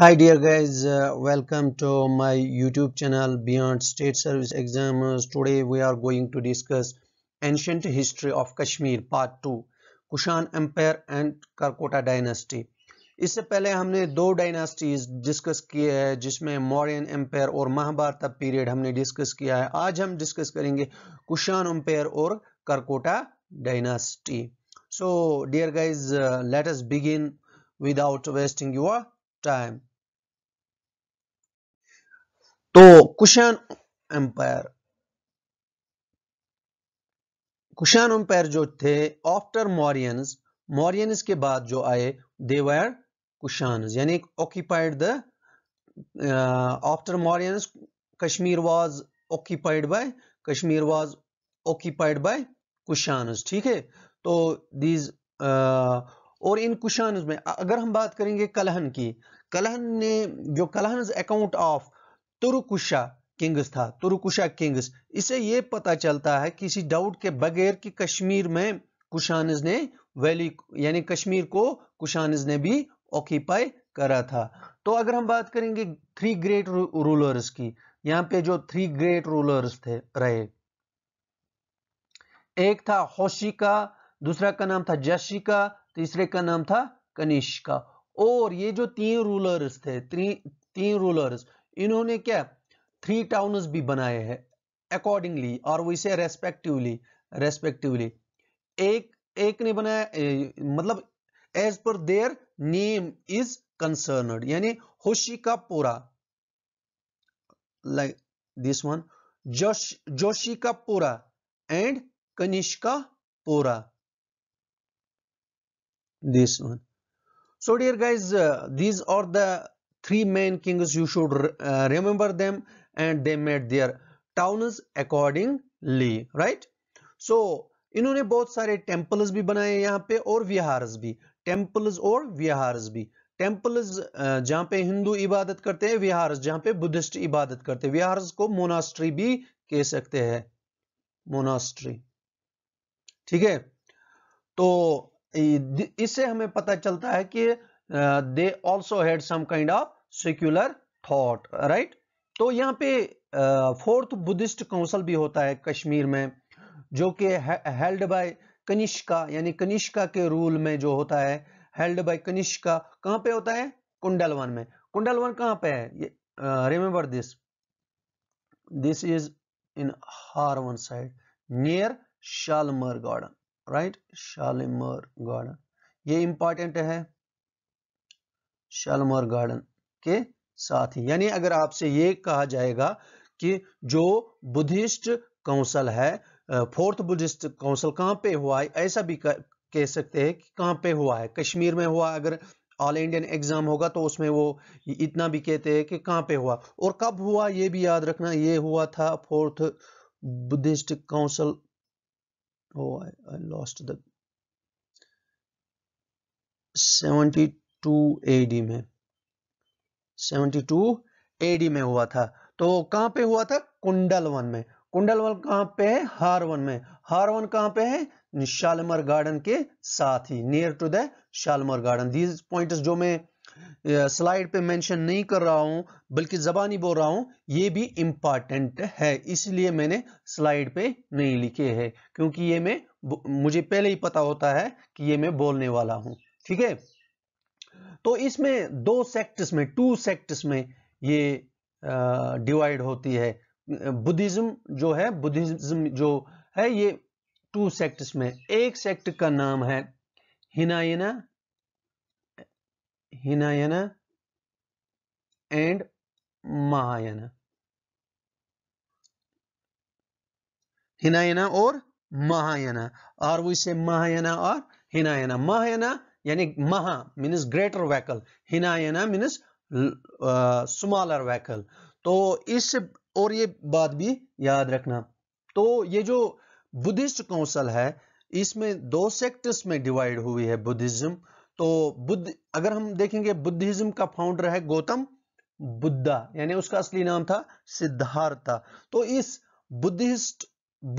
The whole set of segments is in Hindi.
hi dear guys uh, welcome to my youtube channel beyond state service examiners today we are going to discuss ancient history of kashmir part 2 kushan empire and karkota dynasty इससे पहले हमने दो डायनास्टीज डिस्कस किए हैं जिसमें मौर्यन एम्पायर और महाभारत पीरियड हमने डिस्कस किया है आज हम डिस्कस करेंगे कुशान एम्पायर और Karkota dynasty so dear guys let us begin without wasting your time तो कुशान एम्पायर कुशान एम्पायर जो थे आफ्टर मॉरियंस मॉरियंस के बाद जो आए देवर कुशान यानी occupied the after Mauryans Kashmir was occupied by Kashmir was occupied by Kushans ठीक है तो दीज uh, और इन कुशानस में अगर हम बात करेंगे कलहन की कलहन ने जो Kalhan account of Turushka kings था तुरुकुशा किंग्स इसे ये पता चलता है किसी डाउट के बगैर कि कश्मीर में कुशानज ने वैली यानी कश्मीर को कुशानज ने भी ऑक्यूपाई करा था तो अगर हम बात करेंगे थ्री ग्रेट रूलर्स की यहाँ पे जो थ्री ग्रेट रूलर्स थे रहे एक था होशिका दूसरा का नाम था जशिका तीसरे का नाम था कनिष्का और ये जो तीन रूलर्स थे तीन रूलर्स इन्होंने क्या थ्री टाउन्स भी बनाए हैं अकॉर्डिंगली और वो इसे रेस्पेक्टिवली रेस्पेक्टिवली एक एक ने बनाया मतलब as per their name is concerned यानी होशिकापुरा लाइक दिस वन जोश Jushkapura and Kanishkapura this one so dear guys uh, these are the three main kings you should uh, remember them and they made their towns accordingly right so इन्होंने बहुत सारे टेम्पल्स भी बनाए यहाँ पे और विहार्स भी टेम्पल्स और विहार्स भी टेम्पल्स uh, जहाँ पे हिंदू इबादत करते हैं विहार्स जहाँ पे बुद्धिस्ट इबादत करते हैं विहार्स को मोनास्ट्री भी कह सकते हैं मोनास्ट्री ठीक है तो इससे हमें पता चलता है कि they also had some kind of of thought right तो यहाँ पे फोर्थ बुद्धिस्ट काउंसिल भी होता है कश्मीर में जो कि हेल्ड बाय कनिष्का यानी कनिष्का के रूल में जो होता है हेल्ड बाय कनिष्का कहाँ पे होता है कुंडलवन में कुंडलवन कहाँ पे है remember this this is in Harwan side near Shalimar garden right Shalimar garden ये इंपॉर्टेंट uh, है शालमार गार्डन के साथ ही यानी अगर आपसे ये कहा जाएगा कि जो बुद्धिस्ट काउंसिल है फोर्थ बुद्धिस्ट काउंसिल कहाँ पे हुआ है ऐसा भी कह सकते हैं कि कहाँ पे हुआ है कश्मीर में हुआ अगर ऑल इंडियन एग्जाम होगा तो उसमें वो इतना भी कहते हैं कि कहाँ पे हुआ और कब हुआ ये भी याद रखना ये हुआ था fourth Buddhist council lost oh, I, I to AD में सेवेंटी टू में हुआ था तो कहां पे हुआ था कुंडल वन में कुंडल वन कहाँ पे है हारवन में हारवन कहां पे है शालमर गार्डन के साथ ही near to the Shalimar garden these points जो मैं स्लाइड पे मेंशन नहीं कर रहा हूं बल्कि जबानी बोल रहा हूं ये भी इंपॉर्टेंट है इसलिए मैंने स्लाइड पे नहीं लिखे है क्योंकि ये मैं मुझे पहले ही पता होता है कि ये मैं बोलने वाला हूं ठीक है तो इसमें दो सेक्ट्स में टू सेक्ट्स में ये डिवाइड होती है बुद्धिज्म जो है बुद्धिज्म जो है ये टू सेक्ट्स में एक सेक्ट का नाम है हिनायना हिनायना एंड महायना हिनायना और महायना और वो इसे महायना और हिनायना महायना यानी maha means greater vehicle hinayana means uh, smaller तो इस और ये बात भी याद रखना तो ये जो बुद्धिस्ट काउंसिल है इसमें दो सेक्टर्स में डिवाइड हुई है बुद्धिज्म तो बुद्ध अगर हम देखेंगे बुद्धिज्म का फाउंडर है गौतम बुद्धा यानी उसका असली नाम था सिद्धार्थ तो इस बुद्धिस्ट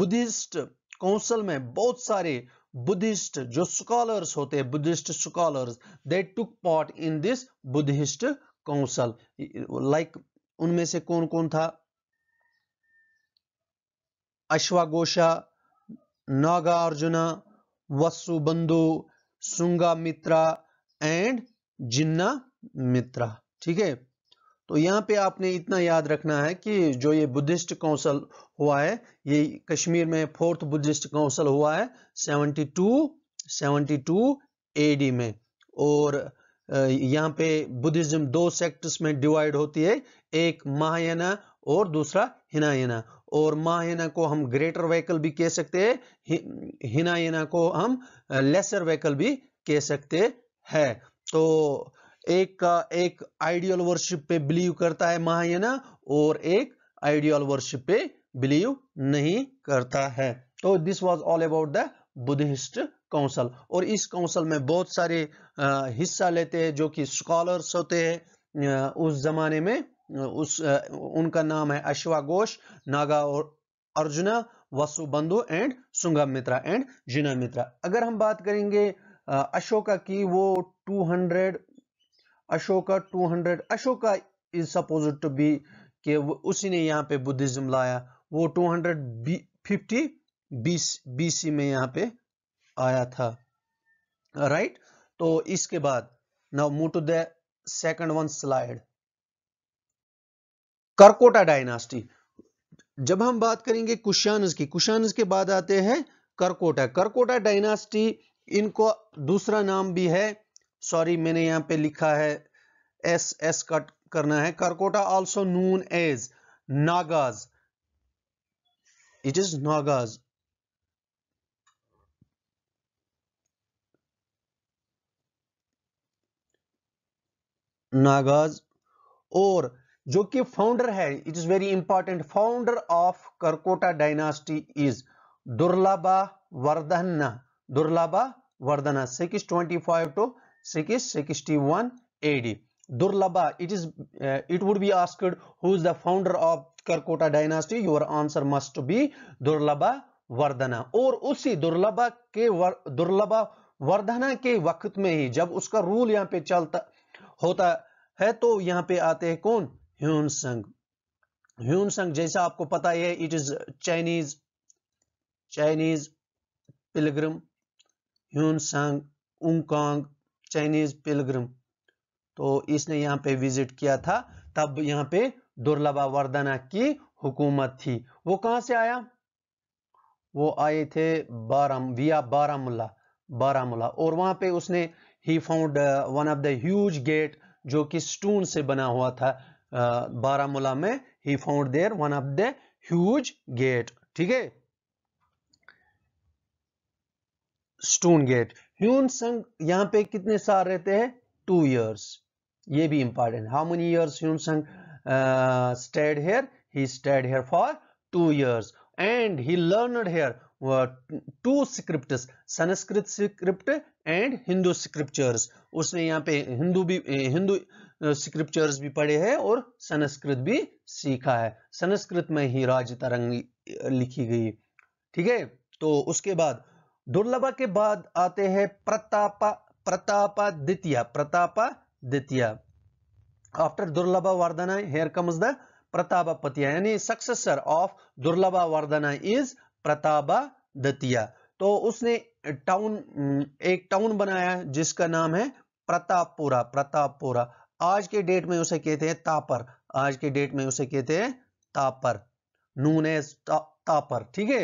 बुद्धिस्ट काउंसिल में बहुत सारे बुद्धिस्ट जो स्कॉलर्स होते हैं Buddhist scholars they took part in this Buddhist council like उनमें से कौन कौन था अश्वागोशा Nagarjuna Vasubandhu Sanghamitra and Jinamitra ठीक है तो यहाँ पे आपने इतना याद रखना है कि जो ये बुद्धिस्ट काउंसिल हुआ है ये कश्मीर में फोर्थ बुद्धिस्ट काउंसिल हुआ है 72 72 एडी में और यहाँ पे बुद्धिज्म दो सेक्टर्स में डिवाइड होती है एक महायना और दूसरा हिनायना और महायना को हम ग्रेटर व्हीकल भी कह सकते हैं हिनायना को हम लेसर व्हीकल भी कह सकते हैं तो एक एक आइडियल वर्शिप पे बिलीव करता है महायान और एक आइडियल वर्शिप पे बिलीव नहीं करता है तो this was all about the Buddhist council और इस काउंसिल में बहुत सारे हिस्सा लेते हैं जो कि स्कॉलर्स होते हैं उस जमाने में उस उनका नाम है अश्वा घोष नागा और Arjun Vasubandhu and Sanghamitra and Jinamitra अगर हम बात करेंगे अशोका की वो 200 Ashoka 200 Ashoka is suppose to be के उसी ने यहाँ पे बुद्धिज्म लाया वो 250 बी फिफ्टी बीस बीसी में यहाँ पे आया था राइट right? तो इसके बाद now move to the second one slide Karkota dynasty जब हम बात करेंगे कुशानस की कुशानस के बाद आते हैं करकोटा करकोटा डायनास्टी इनको दूसरा नाम भी है सॉरी मैंने यहाँ पे लिखा है एस एस कट करना है Karkota also known as Nagas it is Nagas Nagas और जो कि फाउंडर है it is very important founder of Karkota dynasty is Durlabhavardhana Durlabhavardhana six twenty five to 661 AD. Durlaba, it is uh, it would be asked who is the founder of Karkota dynasty? Your answer must be Durlaba Vardhana और उसी दुर्लभा के वर, दुर्लभा वर्धना के वक्त में ही जब उसका रूल यहाँ पे चलता होता है तो यहाँ पे आते हैं कौन ह्यून संघ ह्यून संघ जैसा आपको पता ही है it is Chinese Chinese pilgrim Hiuen Tsang उंगकांग चाइनीज पिलग्रम तो इसने यहाँ पे विजिट किया था तब यहाँ पे वर्दना की हुकूमत थी वो कहाँ से आया वो आए थे बाराम विया बारामुल्ला बारामुल्ला और वहाँ पे उसने ही found one of the huge gate जो कि स्टोन से बना हुआ था uh, बारामुल्ला में ही found there one of the huge gate ठीक है स्टोन गेट ह्यून संग यहाँ पे कितने साल रहते हैं टू ईयर्स ये भी important how many years Hiuen Tsang stayed here he stayed here for two years and he learned here two script Sanskrit script and Hindu scriptures उसने यहाँ पे हिंदू भी हिंदू स्क्रिप्चर्स भी पढ़े हैं और संस्कृत भी सीखा है संस्कृत में ही राज तरंग लिखी गई ठीक है तो उसके बाद दुर्लभ के बाद आते हैं प्रताप प्रताप द्वितीय after Vardhana here comes the पतिया यानी सक्सेसर ऑफ वर्धना इज द्वितीय तो उसने टाउन एक टाउन बनाया जिसका नाम है प्रतापपुरा प्रतापपुरा आज के डेट में उसे कहते हैं तापर आज के डेट में उसे कहते हैं तापर नून एज ता, तापर ठीक है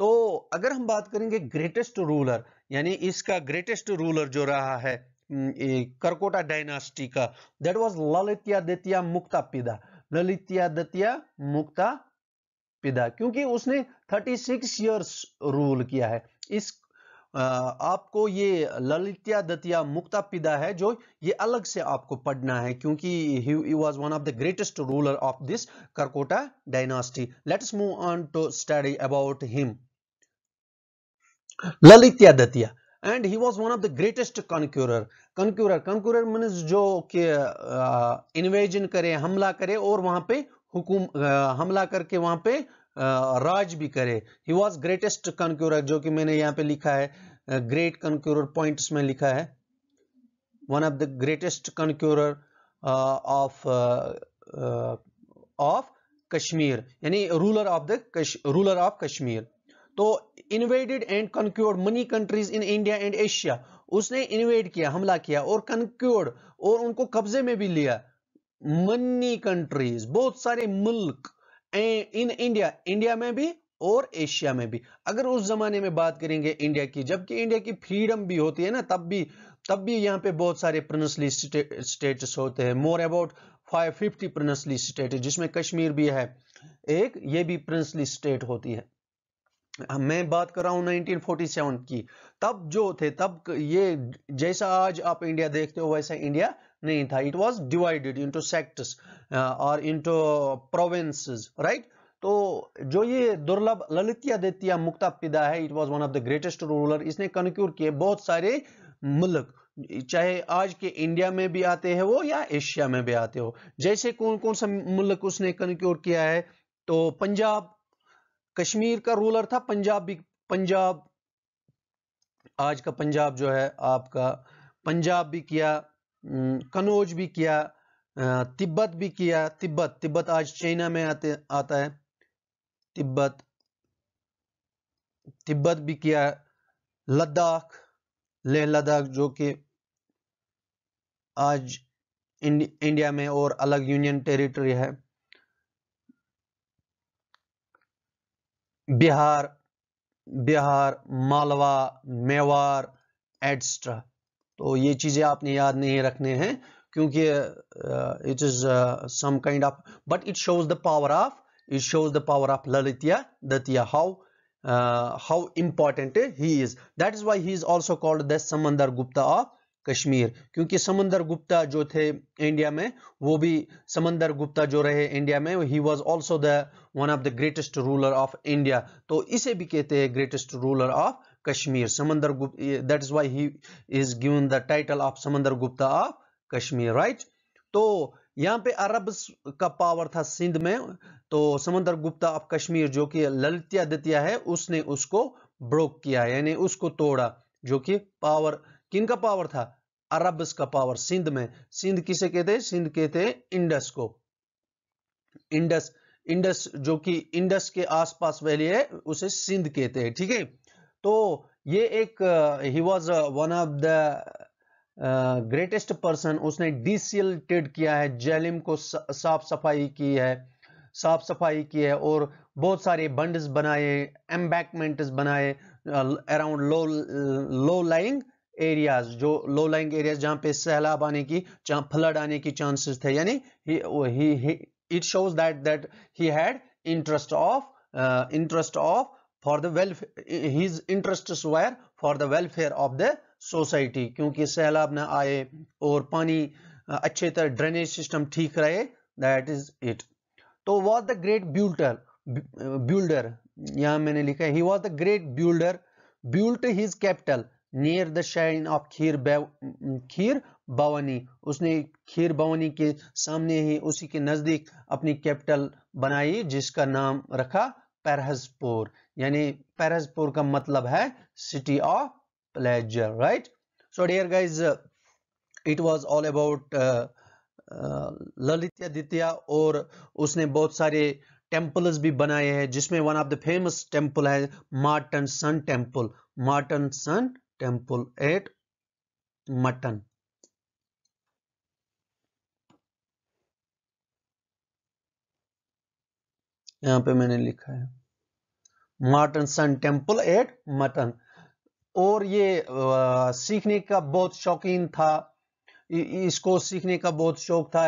तो अगर हम बात करेंगे ग्रेटेस्ट रूलर यानी इसका ग्रेटेस्ट रूलर जो रहा है करकोटा डायनास्टी का that was Lalitaditya Muktapida Lalitaditya Muktapida क्योंकि उसने 36 सिक्स ईयर्स रूल किया है इस आपको ये ललित्या दतिया मुक्ता पिदा है जो ये अलग से आपको पढ़ना है क्योंकि he was one of the greatest ruler of this Karkota dynasty let's move on to study about him Lalitaditya and he was one of the greatest conqueror conqueror conqueror means जो कि इन्वेजन uh, करे हमला करे और वहां पे हुकुम uh, हमला करके वहां पे uh, राज भी करे ही वॉज ग्रेटेस्ट कनक्यूरर जो कि मैंने यहाँ पे लिखा है ग्रेट कनक्यूरर पॉइंट्स में लिखा है one of the greatest conqueror of of Kashmir यानी ruler of the ruler of Kashmir तो invaded and conquered many countries in India and Asia उसने इन्वेड किया हमला किया और कंक्योर्ड और उनको कब्जे में भी लिया मनी कंट्रीज बहुत सारे मुल्क इन इंडिया इंडिया में भी और एशिया में भी अगर उस जमाने में बात करेंगे इंडिया की जबकि इंडिया की फ्रीडम भी होती है ना तब भी तब भी यहाँ पे बहुत सारे प्रिंसली स्टेटस होते हैं मोर अबाउट 550 प्रिंसली स्टेट जिसमें कश्मीर भी है एक ये भी प्रिंसली स्टेट होती है मैं बात कर रहा हूँ 1947 की तब जो थे तब ये जैसा आज आप इंडिया देखते हो वैसा इंडिया नहीं था it was divided into sectors और इनटू प्रोविंसेस राइट तो जो ये दुर्लभ ललित्या दित्या मुक्तापिदा है it was one of the greatest ruler इसने कनक्यूर किए बहुत सारे मुल्क चाहे आज के इंडिया में भी आते हैं वो या एशिया में भी आते हो जैसे कौन कौन सा मुल्क उसने कनक्योर किया है तो पंजाब कश्मीर का रूलर था पंजाब भी पंजाब आज का पंजाब जो है आपका पंजाब भी किया कनौज भी किया तिब्बत भी किया तिब्बत तिब्बत आज चाइना में आते आता है तिब्बत तिब्बत भी किया लद्दाख लेह लद्दाख जो कि आज इंडिया में और अलग यूनियन टेरिटरी है बिहार बिहार मालवा मेवार एट्सट्रा तो ये चीजें आपने याद नहीं रखने हैं क्योंकि it is some kind of but it shows the power of it shows the power of Lalitaditya how how important he is that is why he is also called the Samudragupta of Kashmir क्योंकि समंदर गुप्ता जो थे इंडिया में वो भी समंदर गुप्ता जो रहे इंडिया में he was also the one of the greatest ruler of India तो इसे भी कहते हैं greatest ruler of Kashmir Samudragupta that is why he is given the title of Samudragupta of Kashmir right तो यहाँ पे अरब का पावर था सिंध में तो समंदर गुप्ता ऑफ कश्मीर जो कि ललित्यादित्य है उसने उसको ब्रोक किया यानी उसको तोड़ा जो कि पावर किन का पावर था अरब का पावर सिंध में सिंध किसे कहते हैं सिंध कहते हैं इंडस को इंडस इंडस जो कि इंडस के आसपास वैली है उसे सिंध कहते हैं ठीक है थीके? तो ये एक he was one of the greatest person उसने डीसीएल डिसिल्टेड किया है जैलिम को साफ सफाई की है साफ सफाई की है और बहुत सारे बंडस बनाए एम्बैकमेंट बनाए around low low lying areas जो लो लाइंग एरियाज जहां पे सैलाब आने की जहां फ्लड आने की चांसेस थे यानी it shows that that he had interest of interest of for the welfare his interest were for the welfare of the society क्योंकि सैलाब ना आए और पानी uh, अच्छे तरह ड्रेनेज सिस्टम ठीक रहे दैट इज इट तो was the great builder builder यहां मैंने लिखा है he was the great builder built his capital near the shrine of Kheer Kheer Bhawani उसने खीर भवानी के सामने ही उसी के नज़दीक अपनी कैपिटल बनाई जिसका नाम रखा पेरहजपुर यानी पैरहजपुर का मतलब है city of pleasure right so dear guys it was all about Lalitaditya और उसने बहुत सारे टेम्पल्स भी बनाए हैं जिसमें one of the famous temple है Martand sun temple Martand sun temple at mutton यहां पे मैंने लिखा है Martand sun temple at Mattan और ये आ, सीखने का बहुत शौकीन था इसको सीखने का बहुत शौक था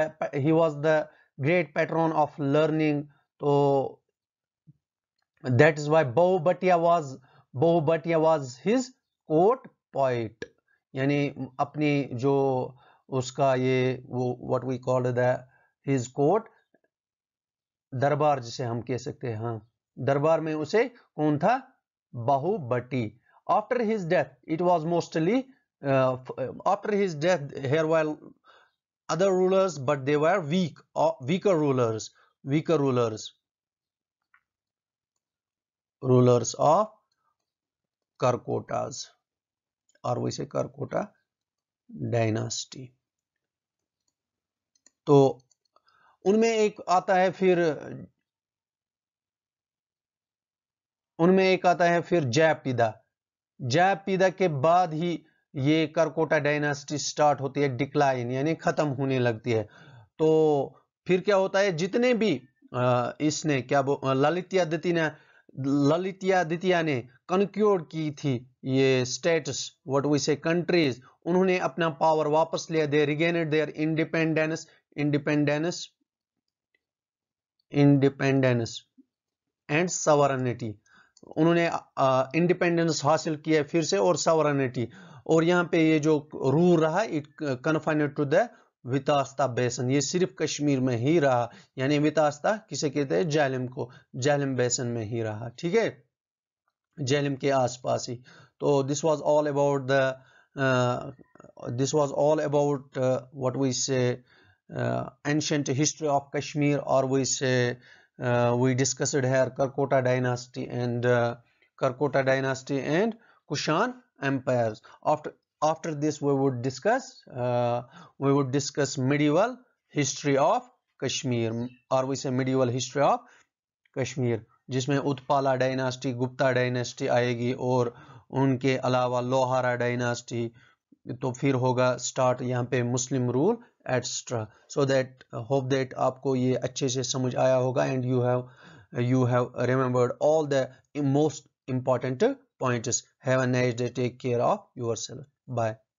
he was the great patron of learning तो दैट इज वाई बहु बटिया वॉज बहु बटिया वॉज हिज कोट पॉइंट यानी अपनी जो उसका ये वो what we called the his court दरबार जिसे हम कह सकते हैं हाँ दरबार में उसे कौन था बाहुबटी after his death it was mostly after his death here well other rulers but they were weak weaker rulers weaker rulers rulers of Karkotas अर्को चाहिँ करकोटा डायनास्टी तो उनमें एक आता है फिर उनमें एक आता है फिर जय जयपीदा के बाद ही ये करकोटा डायनास्टी स्टार्ट होती है डिक्लाइन यानी खत्म होने लगती है तो फिर क्या होता है जितने भी इसने क्या ललित ने ललितिया द्वितीया ने कनक्योर की थी ये states what we say countries उन्होंने अपना पावर वापस लिया they regained their independence independence independence and sovereignty उन्होंने इंडिपेंडेंस हासिल किया फिर से और सवरनिटी और यहाँ पे ये जो रूल रहा it confined to the Vitasta basin ये सिर्फ कश्मीर में ही रहा यानी वितास्ता किसे कहते हैं जैलम को जैलम बेसन में ही रहा ठीक है जैलम के आसपास ही तो this was all about the this was all about what we say ancient history of Kashmir और we say we discussed here Karkota dynasty and Karkota dynasty and kushan empires after after this we would discuss uh, we would discuss medieval history of kashmir or we say medieval history of kashmir जिसमें उत्पाला डायनास्टी गुप्ता डायनास्टी आएगी और उनके अलावा लोहारा डायनास्टी तो फिर होगा स्टार्ट यहाँ पे Muslim rule etcetera so that hope that आपको ये अच्छे से समझ आया होगा and you have you have remembered all the most important pointers. Have a nice day. Take care of yourself. Bye.